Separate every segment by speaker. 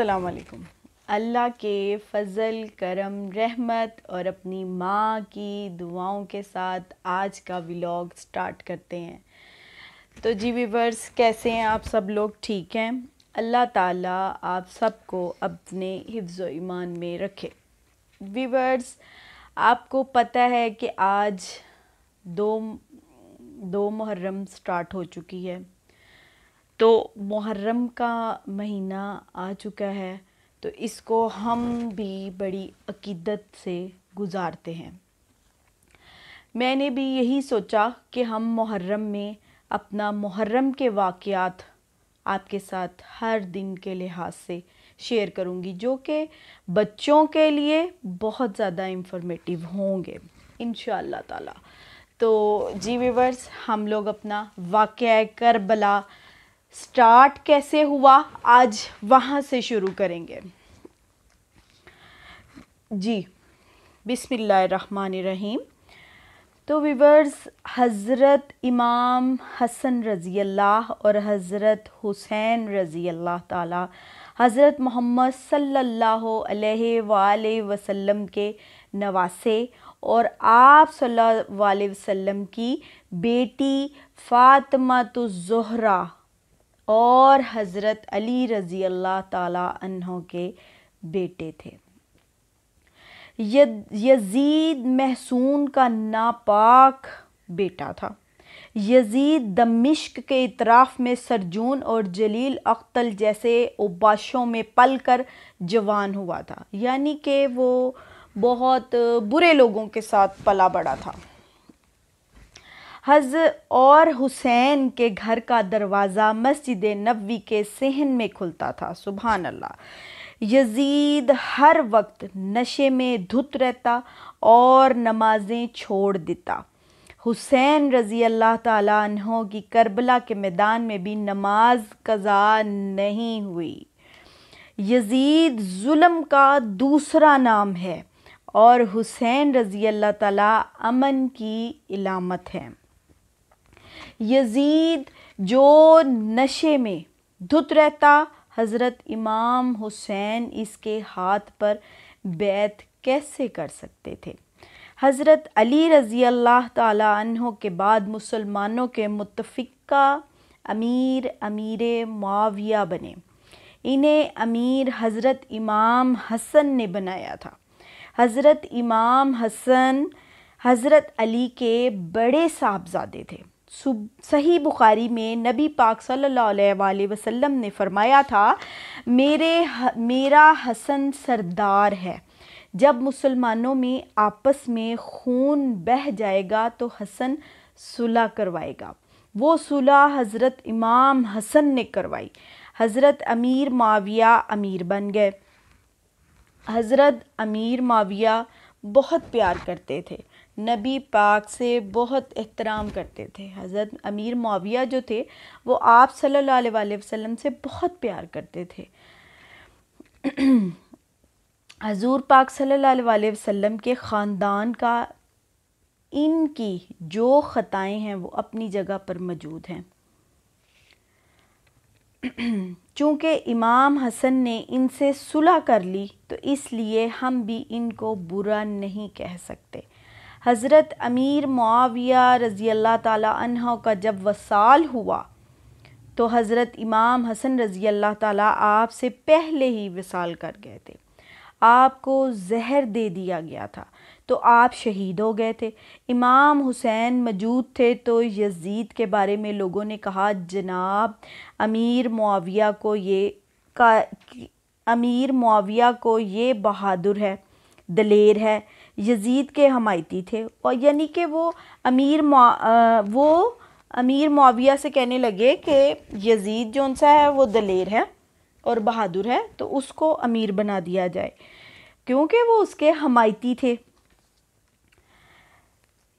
Speaker 1: असलकुम अल्लाह के फजल करम रहमत और अपनी माँ की दुआओं के साथ आज का व्लॉग स्टार्ट करते हैं तो जी वीवर्स कैसे हैं आप सब लोग ठीक हैं अल्लाह ताला आप सबको अपने हिफ्ज़ ईमान में रखे वीवर्स आपको पता है कि आज दो दो मुहर्रम स्टार्ट हो चुकी है तो मुहर्रम का महीना आ चुका है तो इसको हम भी बड़ी अकीदत से गुजारते हैं मैंने भी यही सोचा कि हम मुहर्रम में अपना मुहर्रम के वाक़ात आपके साथ हर दिन के लिहाज से शेयर करूंगी जो कि बच्चों के लिए बहुत ज़्यादा इंफॉर्मेटिव होंगे इन ताला तो जी वीवर्स हम लोग अपना वाक़ करबला स्टार्ट कैसे हुआ आज वहाँ से शुरू करेंगे जी बिसमीम तो विवर्स हज़रत इमाम हसन रज़ी अल्लाह और हज़रत हुसैन रज़ी अल्लाह ताला हज़रत मोहम्मद सल्लल्लाहु अलैहि वसल्लम के नवासे और आप सल्लल्लाहु अलैहि वसल्लम की बेटी फ़ातमा तो ज़हरा और हज़रत अली रज़ी अल्लाह तहों के बेटे थे यजीद महसून का नापाक बेटा था यजीद दमिश्क के इतराफ़ में सरजून और जलील अख्तल जैसे उबाशों में पल कर जवान हुआ था यानी कि वो बहुत बुरे लोगों के साथ पला बड़ा था हज़ और हुसैन के घर का दरवाज़ा मस्जिद नबी के सहन में खुलता था सुबह अल्लाह यजीद हर वक्त नशे में धुत रहता और नमाजें छोड़ देता हुसैन रज़ी अल्लाह तहों की करबला के मैदान में भी नमाज कज़ा नहीं हुई यजीद जुल्म का दूसरा नाम है और हुसैन रज़ी अल्लाह ताला अमन की इलामत है यजीद जो नशे में धुत रहता हज़रत इमाम हुसैन इसके हाथ पर बैत कैसे कर सकते थे हज़रत अली रज़ी अल्लाह तहों के बाद मुसलमानों के मुतफ़ा अमीर अमीर माविया बने इन्हें अमीर हज़रत इमाम हसन ने बनाया था हज़रत इमाम हसन हज़रत अली के बड़े साहबजादे थे सही बुखारी में नबी पाक सल्लल्लाहु अलैहि वसल्लम ने फरमाया था मेरे मेरा हसन सरदार है जब मुसलमानों में आपस में खून बह जाएगा तो हसन सुलह करवाएगा वो सुलह हज़रत इमाम हसन ने करवाई हज़रत अमीर माविया अमीर बन गए हज़रत अमीर माविया बहुत प्यार करते थे नबी पाक से बहुत एहतराम करते थे हज़रत अमीर माविया जो थे वो आप सल्लल्लाहु अलैहि वसल्लम से बहुत प्यार करते थे हजूर पाक सल्लल्लाहु अलैहि वसल्लम के ख़ानदान का इनकी जो ख़ताएं हैं वो अपनी जगह पर मौजूद हैं चूँकि इमाम हसन ने इनसे सुलह कर ली तो इसलिए हम भी इनको बुरा नहीं कह सकते हज़रत अमीर मुआविया रज़ी अल्लाह ताली का जब वसाल हुआ तो हज़रत इमाम हसन रज़ी अल्लाह ताली आपसे पहले ही वसाल कर गए थे आपको जहर दे दिया गया था तो आप शहीद हो गए थे इमाम हुसैन मौजूद थे तो यजीद के बारे में लोगों ने कहा जनाब अमीर मुआविया को ये का अमीर मुआविया को ये बहादुर है दलेर है यजीद के हमायती थे और यानी कि वो अमीर आ, वो अमीर मुआविया से कहने लगे कि यजीद जो सा है वो दलेर है और बहादुर है तो उसको अमीर बना दिया जाए क्योंकि वो उसके हमायती थे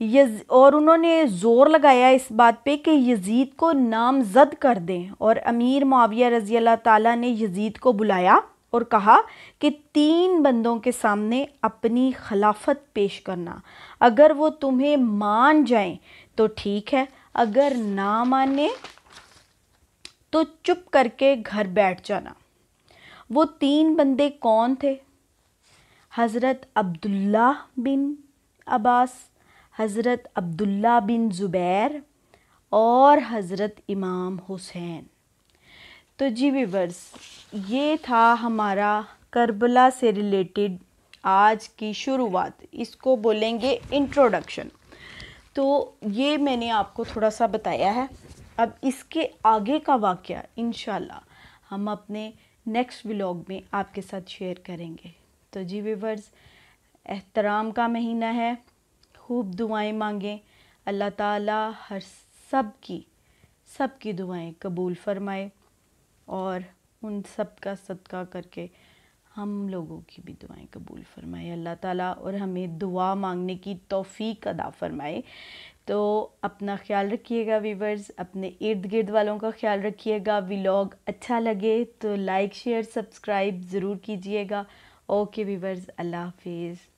Speaker 1: यज और उन्होंने ज़ोर लगाया इस बात पे कि यजीद को नामजद कर दें और अमीर माविया रज़ी अल्लाह ताला ने यजीद को बुलाया और कहा कि तीन बंदों के सामने अपनी खिलाफत पेश करना अगर वो तुम्हें मान जाएं तो ठीक है अगर ना माने तो चुप करके घर बैठ जाना वो तीन बंदे कौन थे हज़रत अब्दुल्ला बिन अब्बास हज़रत अब्दुल्ला बिन ज़ुबैर और हज़रत इमाम हुसैन तो जी वीवर्स ये था हमारा करबला से रिलेटेड आज की शुरुआत इसको बोलेंगे इंट्रोडक्शन तो ये मैंने आपको थोड़ा सा बताया है अब इसके आगे का वाक्य इन हम अपने नेक्स्ट व्लॉग में आपके साथ शेयर करेंगे तो जी वीवर्स एहतराम का महीना है खूब दुआएं मांगें अल्लाह ताला हर सब की सब की दुआएं कबूल फरमाए और उन सब का सदका करके हम लोगों की भी दुआएं कबूल फरमाए अल्लाह ताला और हमें दुआ मांगने की तौफीक अदा फरमाए तो अपना ख्याल रखिएगा वीवर्स अपने इर्द गिर्द वालों का ख्याल रखिएगा व्लॉग अच्छा लगे तो लाइक शेयर सब्सक्राइब ज़रूर कीजिएगा ओके वीवर्स अल्लाह हाफिज़